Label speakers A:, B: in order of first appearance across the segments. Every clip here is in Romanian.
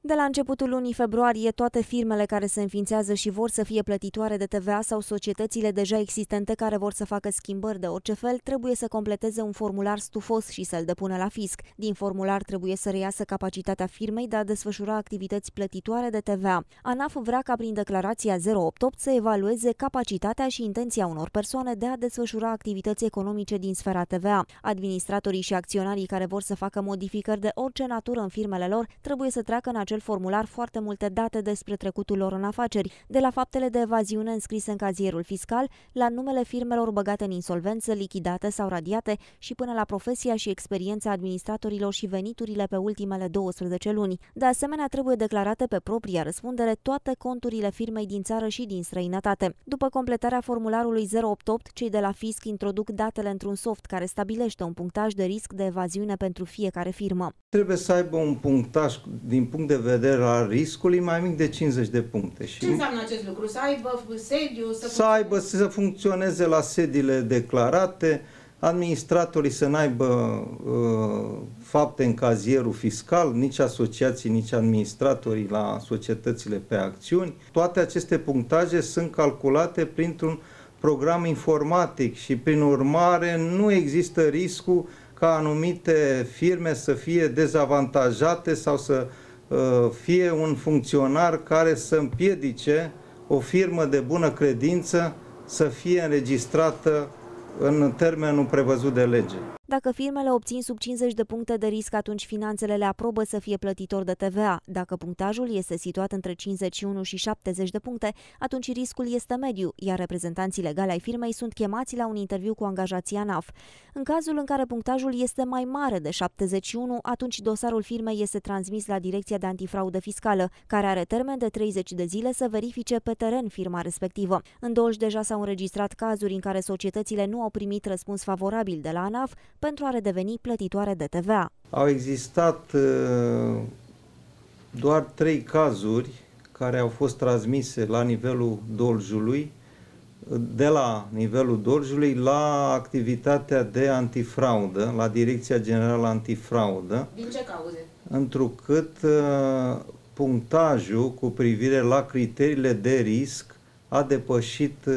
A: De la începutul lunii februarie, toate firmele care se înființează și vor să fie plătitoare de TVA sau societățile deja existente care vor să facă schimbări de orice fel trebuie să completeze un formular stufos și să-l depună la fisc. Din formular trebuie să reiasă capacitatea firmei de a desfășura activități plătitoare de TVA. ANAF vrea ca prin declarația 088 să evalueze capacitatea și intenția unor persoane de a desfășura activități economice din sfera TVA. Administratorii și acționarii care vor să facă modificări de orice natură în firmele lor trebuie să treacă în acel formular foarte multe date despre trecutul lor în afaceri, de la faptele de evaziune înscrise în cazierul fiscal, la numele firmelor băgate în insolvență, lichidate sau radiate și până la profesia și experiența administratorilor și veniturile pe ultimele 12 luni. De asemenea, trebuie declarate pe propria răspundere toate conturile firmei din țară și din străinătate. După completarea formularului 088, cei de la fisc introduc datele într-un soft care stabilește un punctaj de risc de evaziune pentru fiecare firmă.
B: Trebuie să aibă un punctaj din punct de vedere al riscului mai mic de 50 de puncte. Și înseamnă
A: acest lucru? Să aibă
B: sediu? Să, să aibă să funcționeze la sediile declarate, administratorii să n-aibă uh, fapte în cazierul fiscal, nici asociații, nici administratorii la societățile pe acțiuni. Toate aceste punctaje sunt calculate printr-un program informatic și prin urmare nu există riscul ca anumite firme să fie dezavantajate sau să Uh, fie un funcționar care să împiedice o firmă de bună credință să fie înregistrată în termenul prevăzut de lege.
A: Dacă firmele obțin sub 50 de puncte de risc, atunci finanțele le aprobă să fie plătitor de TVA. Dacă punctajul este situat între 51 și 70 de puncte, atunci riscul este mediu, iar reprezentanții legali ai firmei sunt chemați la un interviu cu angajații ANAF. În cazul în care punctajul este mai mare de 71, atunci dosarul firmei este transmis la Direcția de Antifraudă Fiscală, care are termen de 30 de zile să verifice pe teren firma respectivă. În 20 deja s-au înregistrat cazuri în care societățile nu au primit răspuns favorabil de la ANAF, pentru a redeveni plătitoare de TVA.
B: Au existat uh, doar trei cazuri care au fost transmise la nivelul Doljului, de la nivelul Doljului la activitatea de antifraudă, la Direcția Generală Antifraudă. Din ce cauze? Întrucât uh, punctajul cu privire la criteriile de risc a depășit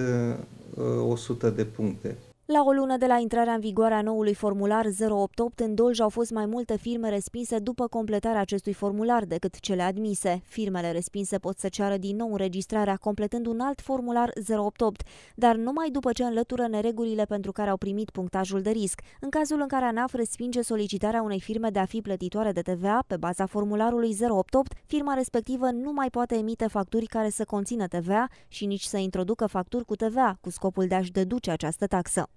B: 100 uh, de puncte.
A: La o lună de la intrarea în vigoare a noului formular 088, în Dolj au fost mai multe firme respinse după completarea acestui formular decât cele admise. Firmele respinse pot să ceară din nou înregistrarea completând un alt formular 088, dar numai după ce înlătură neregulile pentru care au primit punctajul de risc. În cazul în care ANAF respinge solicitarea unei firme de a fi plătitoare de TVA pe baza formularului 088, firma respectivă nu mai poate emite facturi care să conțină TVA și nici să introducă facturi cu TVA cu scopul de a-și deduce această taxă.